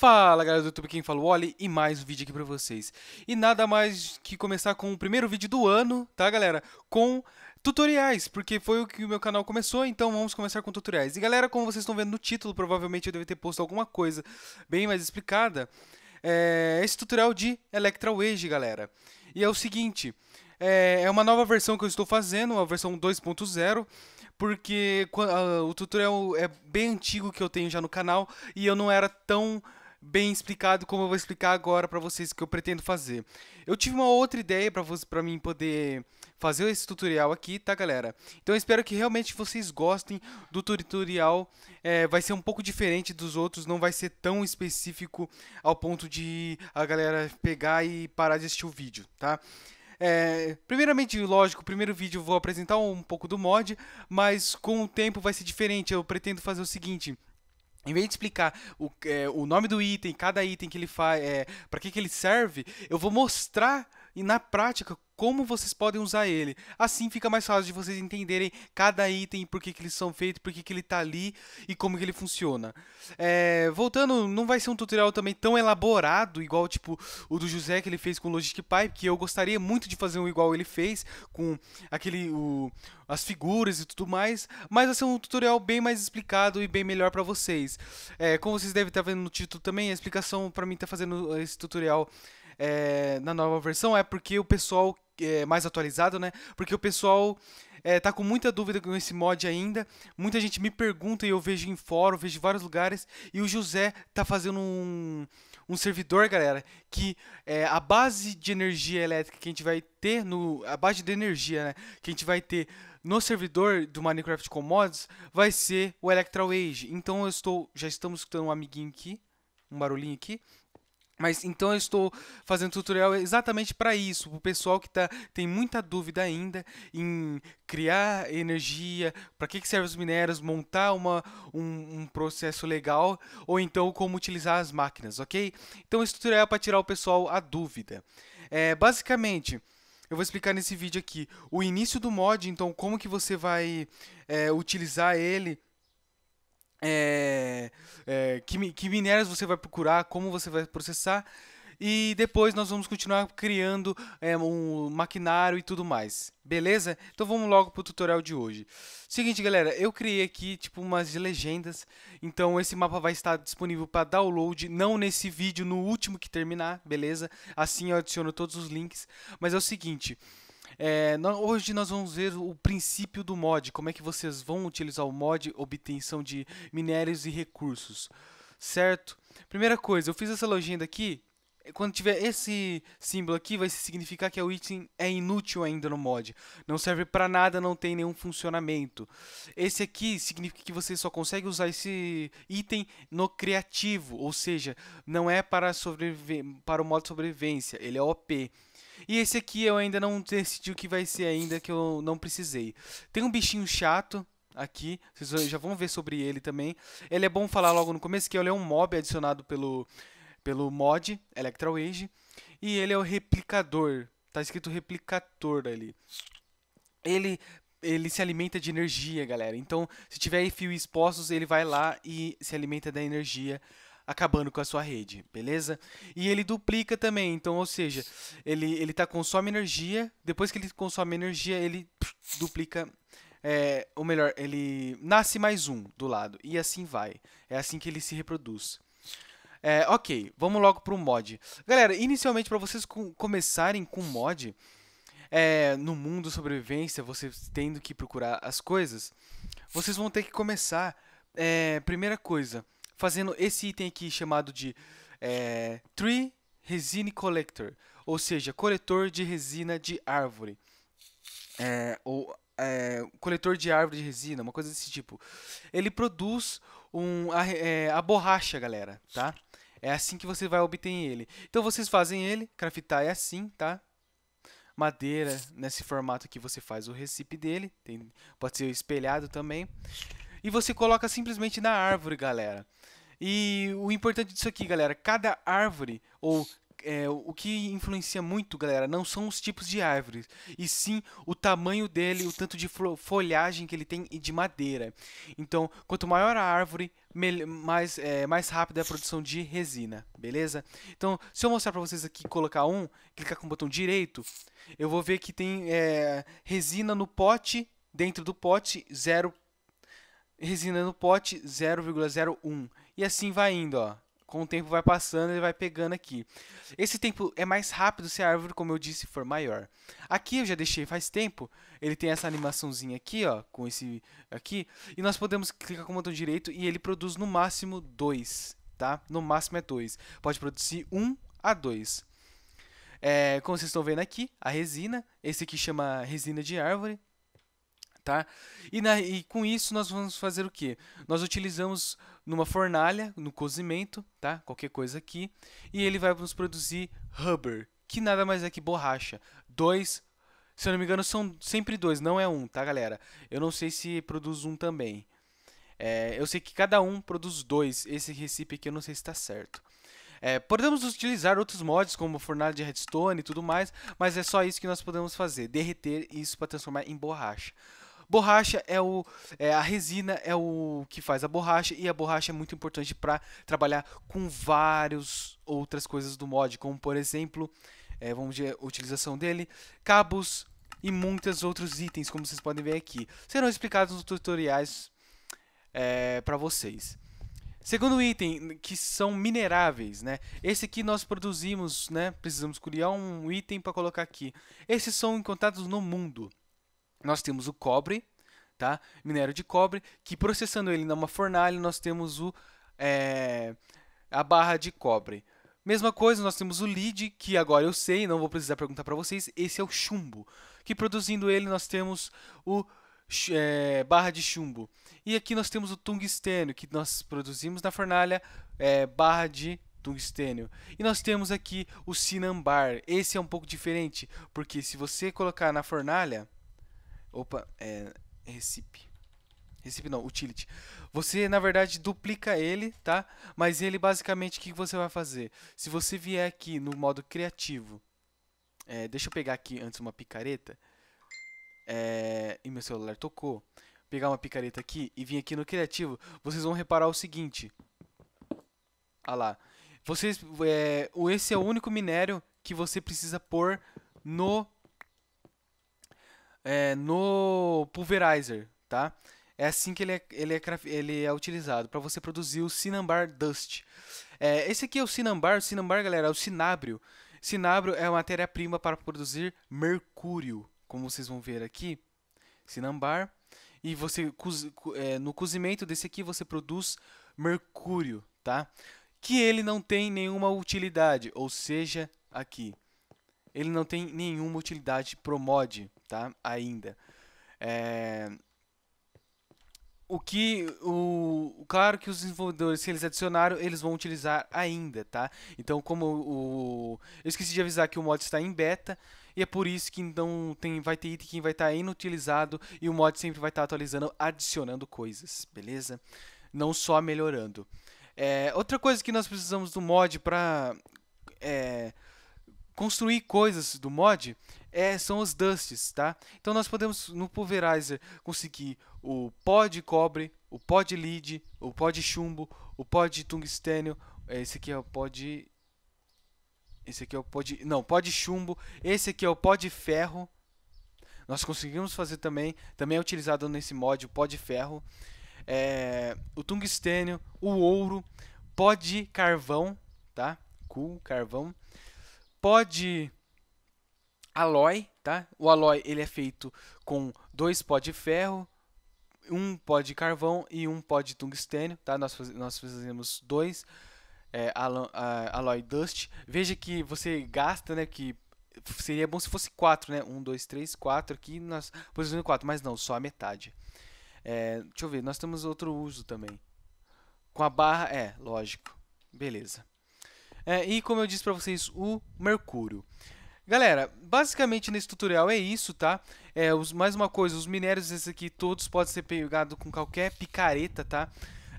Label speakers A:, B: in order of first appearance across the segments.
A: Fala galera do YouTube, quem fala o Oli e mais um vídeo aqui pra vocês. E nada mais que começar com o primeiro vídeo do ano, tá galera? Com tutoriais, porque foi o que o meu canal começou, então vamos começar com tutoriais. E galera, como vocês estão vendo no título, provavelmente eu devo ter posto alguma coisa bem mais explicada. É esse tutorial de Electra Wage, galera. E é o seguinte, é, é uma nova versão que eu estou fazendo, a versão 2.0 porque ah, o tutorial é bem antigo que eu tenho já no canal e eu não era tão bem explicado como eu vou explicar agora para vocês o que eu pretendo fazer. Eu tive uma outra ideia para para mim poder fazer esse tutorial aqui, tá, galera? Então eu espero que realmente vocês gostem do tutorial. É, vai ser um pouco diferente dos outros, não vai ser tão específico ao ponto de a galera pegar e parar de assistir o vídeo, tá? É, primeiramente, lógico, o primeiro vídeo eu vou apresentar um pouco do mod, mas com o tempo vai ser diferente. Eu pretendo fazer o seguinte: em vez de explicar o, é, o nome do item, cada item que ele faz, é, para que, que ele serve, eu vou mostrar e na prática como vocês podem usar ele. Assim fica mais fácil de vocês entenderem cada item, por que, que eles são feitos, por que, que ele está ali e como que ele funciona. É, voltando, não vai ser um tutorial também tão elaborado, igual tipo o do José que ele fez com o Logic Pipe, que eu gostaria muito de fazer um igual ele fez, com aquele o, as figuras e tudo mais, mas vai ser um tutorial bem mais explicado e bem melhor para vocês. É, como vocês devem estar tá vendo no título também, a explicação para mim está fazendo esse tutorial é, na nova versão é porque o pessoal é, mais atualizado, né? Porque o pessoal é, tá com muita dúvida com esse mod ainda. Muita gente me pergunta e eu vejo em fórum, vejo em vários lugares. E o José tá fazendo um, um servidor, galera, que é, a base de energia elétrica que a gente vai ter no a base de energia, né, que a gente vai ter no servidor do Minecraft com mods vai ser o Electra Age. Então eu estou já estamos escutando um amiguinho aqui, um barulhinho aqui. Mas então eu estou fazendo tutorial exatamente para isso, para o pessoal que tá, tem muita dúvida ainda em criar energia, para que, que servem os minérios, montar uma, um, um, processo legal, ou então como utilizar as máquinas, ok? Então esse tutorial é para tirar o pessoal a dúvida. É, basicamente, eu vou explicar nesse vídeo aqui o início do mod, então como que você vai é, utilizar ele é, é, que, que minérios você vai procurar, como você vai processar e depois nós vamos continuar criando é, um maquinário e tudo mais. Beleza? Então vamos logo pro tutorial de hoje. Seguinte, galera, eu criei aqui tipo umas legendas, então esse mapa vai estar disponível para download, não nesse vídeo, no último que terminar, beleza? Assim eu adiciono todos os links, mas é o seguinte, é, hoje nós vamos ver o princípio do mod, como é que vocês vão utilizar o mod obtenção de minérios e recursos, certo? Primeira coisa, eu fiz essa legenda aqui, quando tiver esse símbolo aqui, vai significar que o item é inútil ainda no mod. Não serve para nada, não tem nenhum funcionamento. Esse aqui significa que você só consegue usar esse item no criativo, ou seja, não é para, sobreviver para o modo sobrevivência, ele é OP. E esse aqui eu ainda não decidi o que vai ser ainda, que eu não precisei. Tem um bichinho chato aqui, vocês já vão ver sobre ele também. Ele é bom falar logo no começo que ele é um mob adicionado pelo, pelo mod Electro Age. E ele é o replicador, tá escrito replicator ali. Ele ele se alimenta de energia, galera. Então, se tiver fio expostos, ele vai lá e se alimenta da energia acabando com a sua rede, beleza? E ele duplica também, então, ou seja, ele, ele tá consome energia, depois que ele consome energia, ele duplica é, ou melhor, ele nasce mais um do lado e assim vai. É assim que ele se reproduz. É, ok, vamos logo para o mod. Galera, inicialmente para vocês com, começarem com mod, é, no mundo sobrevivência, vocês tendo que procurar as coisas, vocês vão ter que começar. É, primeira coisa, fazendo esse item aqui chamado de é, Tree Resin Collector, ou seja, coletor de resina de árvore. É, ou é, coletor de árvore de resina, uma coisa desse tipo. Ele produz um, a, é, a, borracha, galera, tá? É assim que você vai obter ele. Então vocês fazem ele, craftar é assim, tá? Madeira, nesse formato que você faz o recipe dele, tem, pode ser espelhado também. E você coloca simplesmente na árvore, galera. E o importante disso aqui, galera, cada árvore ou é, o que influencia muito, galera, não são os tipos de árvores, e sim o tamanho dele, o tanto de folhagem que ele tem e de madeira. Então, quanto maior a árvore, mais, é, mais rápida é a produção de resina, beleza? Então, se eu mostrar para vocês aqui, colocar um, clicar com o botão direito, eu vou ver que tem é, resina no pote, dentro do pote, zero resina no pote 0,01 e assim vai indo, ó. Com o tempo vai passando, ele vai pegando aqui. Esse tempo é mais rápido se a árvore, como eu disse, for maior. Aqui eu já deixei faz tempo. Ele tem essa animaçãozinha aqui, ó. Com esse aqui. E nós podemos clicar com o botão direito e ele produz no máximo dois, tá? No máximo é dois. Pode produzir um a dois. É, como vocês estão vendo aqui, a resina. Esse aqui chama resina de árvore. Tá? E, na, e com isso nós vamos fazer o que? Nós utilizamos numa fornalha, no cozimento, tá? Qualquer coisa aqui. E ele vai nos produzir rubber, que nada mais é que borracha. Dois, se eu não me engano, são sempre dois, não é um, tá, galera? Eu não sei se produz um também. É, eu sei que cada um produz dois. Esse recipe aqui eu não sei se está certo. É, podemos utilizar outros mods, como fornalha de redstone e tudo mais, mas é só isso que nós podemos fazer, derreter isso para transformar em borracha. Borracha é o é a resina é o que faz a borracha e a borracha é muito importante para trabalhar com várias outras coisas do mod, como por exemplo, é, vamos ver a utilização dele, cabos e muitos outros itens, como vocês podem ver aqui. Serão explicados nos tutoriais é, para vocês. Segundo item, que são mineráveis, né? Esse aqui nós produzimos, né? Precisamos criar um item para colocar aqui. Esses são encontrados no mundo nós temos o cobre, tá? minério de cobre, que processando ele numa fornalha, nós temos o, é, a barra de cobre. Mesma coisa, nós temos o lead, que agora eu sei, não vou precisar perguntar para vocês, esse é o chumbo, que produzindo ele nós temos o é, barra de chumbo. E aqui nós temos o tungstênio, que nós produzimos na fornalha, é, barra de tungstênio. E nós temos aqui o cinambar. Esse é um pouco diferente, porque se você colocar na fornalha, Opa, é. Recipe. Recipe não, utility. Você, na verdade, duplica ele, tá? Mas ele, basicamente, o que você vai fazer? Se você vier aqui no modo criativo, é, deixa eu pegar aqui antes uma picareta. É, e meu celular tocou. Pegar uma picareta aqui e vir aqui no criativo, vocês vão reparar o seguinte. Olha lá. Vocês, é, esse é o único minério que você precisa pôr no é, no pulverizer, tá? É assim que ele é, ele é, ele é utilizado, para você produzir o Cinnabar Dust. É, esse aqui é o Cinnabar, o galera, é o cinábrio. Cinábrio é a matéria-prima para produzir mercúrio, como vocês vão ver aqui. Cinnabar. E você, é, no cozimento desse aqui, você produz mercúrio, tá? Que ele não tem nenhuma utilidade, ou seja, aqui. Ele não tem nenhuma utilidade pro mod tá? Ainda. É... O que o claro que os desenvolvedores se eles adicionaram, eles vão utilizar ainda, tá? Então, como o eu esqueci de avisar que o mod está em beta e é por isso que então tem vai ter item que vai estar tá inutilizado e o mod sempre vai estar tá atualizando, adicionando coisas, beleza? Não só melhorando. É, outra coisa que nós precisamos do mod para é, construir coisas do mod é, são os dusts, tá? Então nós podemos no pulverizer conseguir o pó de cobre, o pó de lead, o pó de chumbo, o pó de tungstênio, é, esse aqui é o pó de esse aqui é o pó de não, pó de chumbo, esse aqui é o pó de ferro. Nós conseguimos fazer também, também é utilizado nesse mod o pó de ferro, é, o tungstênio, o ouro, pó de carvão, tá? Cool, carvão. Pó de Alloy, tá? O alloy ele é feito com dois pó de ferro, um pó de carvão e um pó de tungstênio, tá? Nós, faz, nós fazemos dois é, alloy dust. Veja que você gasta, né? Que seria bom se fosse quatro, né? Um, dois, três, quatro aqui nós posicionamos quatro, mas não, só a metade. É, deixa eu ver, nós temos outro uso também. Com a barra, é, lógico. Beleza. É, e como eu disse para vocês, o mercúrio. Galera, basicamente nesse tutorial é isso, tá? É, os, mais uma coisa, os minérios esses aqui todos podem ser pegados com qualquer picareta, tá?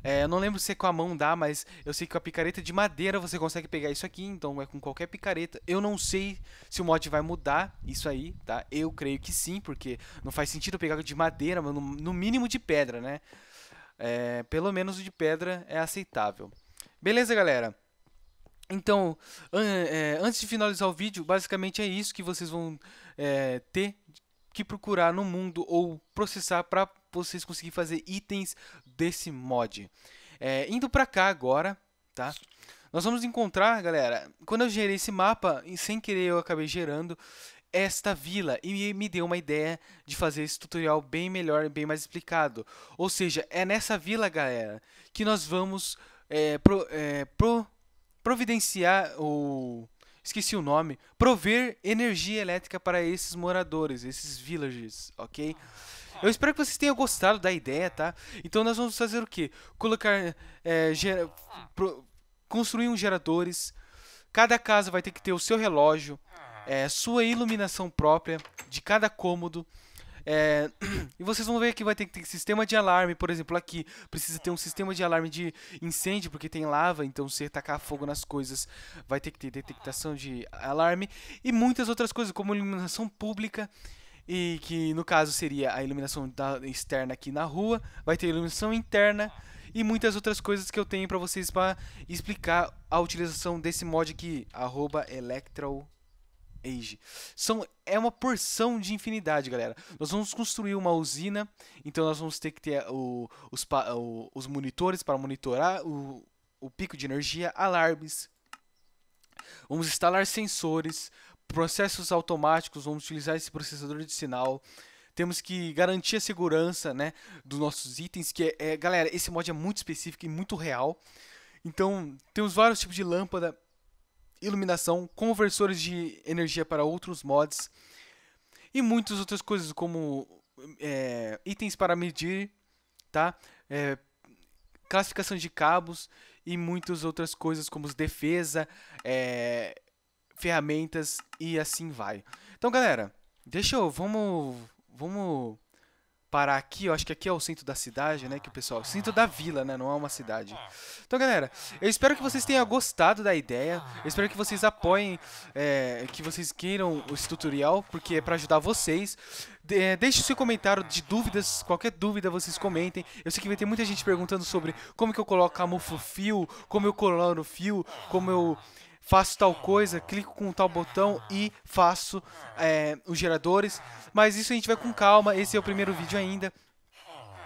A: É, eu não lembro se é com a mão dá, mas eu sei que com a picareta de madeira você consegue pegar isso aqui, então é com qualquer picareta. Eu não sei se o mod vai mudar isso aí, tá? Eu creio que sim, porque não faz sentido pegar de madeira, mas no, no mínimo de pedra, né? É, pelo menos o de pedra é aceitável. Beleza, galera? Então, é, antes de finalizar o vídeo, basicamente é isso que vocês vão é, ter que procurar no mundo ou processar para vocês conseguirem fazer itens desse mod. É, indo para cá agora, tá? Nós vamos encontrar, galera, quando eu gerei esse mapa, sem querer eu acabei gerando esta vila e me deu uma ideia de fazer esse tutorial bem melhor e bem mais explicado. Ou seja, é nessa vila, galera, que nós vamos é, pro, é, pro providenciar ou esqueci o nome, prover energia elétrica para esses moradores, esses villages, ok? Eu espero que vocês tenham gostado da ideia, tá? Então nós vamos fazer o quê? Colocar, é, gera, pro, construir uns geradores. Cada casa vai ter que ter o seu relógio, é, sua iluminação própria de cada cômodo. É, e vocês vão ver que vai ter que ter sistema de alarme, por exemplo, aqui precisa ter um sistema de alarme de incêndio, porque tem lava, então se tacar fogo nas coisas vai ter que ter detectação de alarme e muitas outras coisas, como iluminação pública e que no caso seria a iluminação da, externa aqui na rua, vai ter iluminação interna e muitas outras coisas que eu tenho para vocês para explicar a utilização desse mod aqui, arroba electro Age. São, é uma porção de infinidade, galera. Nós vamos construir uma usina, então nós vamos ter que ter o, uh, os, o, uh, os monitores para monitorar o, o pico de energia, alarmes. Vamos instalar sensores, processos automáticos, vamos utilizar esse processador de sinal. Temos que garantir a segurança né, dos nossos itens, que é, é galera, esse mod é muito específico e muito real. Então, temos vários tipos de lâmpada iluminação, conversores de energia para outros mods e muitas outras coisas como é, itens para medir, tá? É, classificação de cabos e muitas outras coisas como defesa, é, ferramentas e assim vai. Então, galera, deixa eu, vamos, vamos parar aqui, eu acho que aqui é o centro da cidade, né, que o pessoal, centro da vila, né, não é uma cidade. Então, galera, eu espero que vocês tenham gostado da ideia, eu espero que vocês apoiem, é, que vocês queiram esse tutorial, porque é pra ajudar vocês. De, é, deixe seu comentário de dúvidas, qualquer dúvida vocês comentem. Eu sei que vai ter muita gente perguntando sobre como que eu coloco camuflo fio, como eu coloro fio, como eu faço tal coisa, clico com tal botão e faço é, os geradores. Mas isso a gente vai com calma, esse é o primeiro vídeo ainda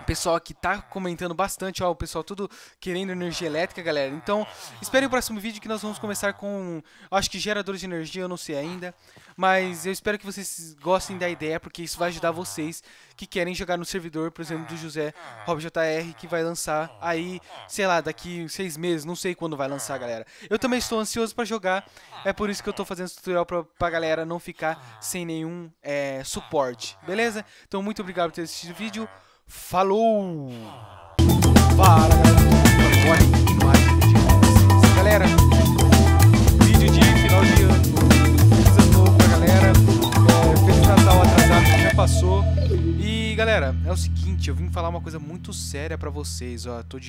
A: pessoal que tá comentando bastante, ó, o pessoal tudo querendo energia elétrica, galera. Então, esperem o próximo vídeo que nós vamos começar com, acho que geradores de energia, eu não sei ainda, mas eu espero que vocês gostem da ideia, porque isso vai ajudar vocês que querem jogar no servidor, por exemplo, do José Rob que vai lançar aí, sei lá, daqui seis meses, não sei quando vai lançar, galera. Eu também estou ansioso para jogar, é por isso que eu tô fazendo esse tutorial pra, pra galera não ficar sem nenhum é, suporte, beleza? Então, muito obrigado por ter assistido o vídeo. Falou! Fala, galera. Agora, mais um vídeo Galera, vídeo de final de ano. Feliz ano novo pra galera. É, Feliz Natal atrasado que já passou. E, galera, é o seguinte. Eu vim falar uma coisa muito séria pra vocês, ó. Tô de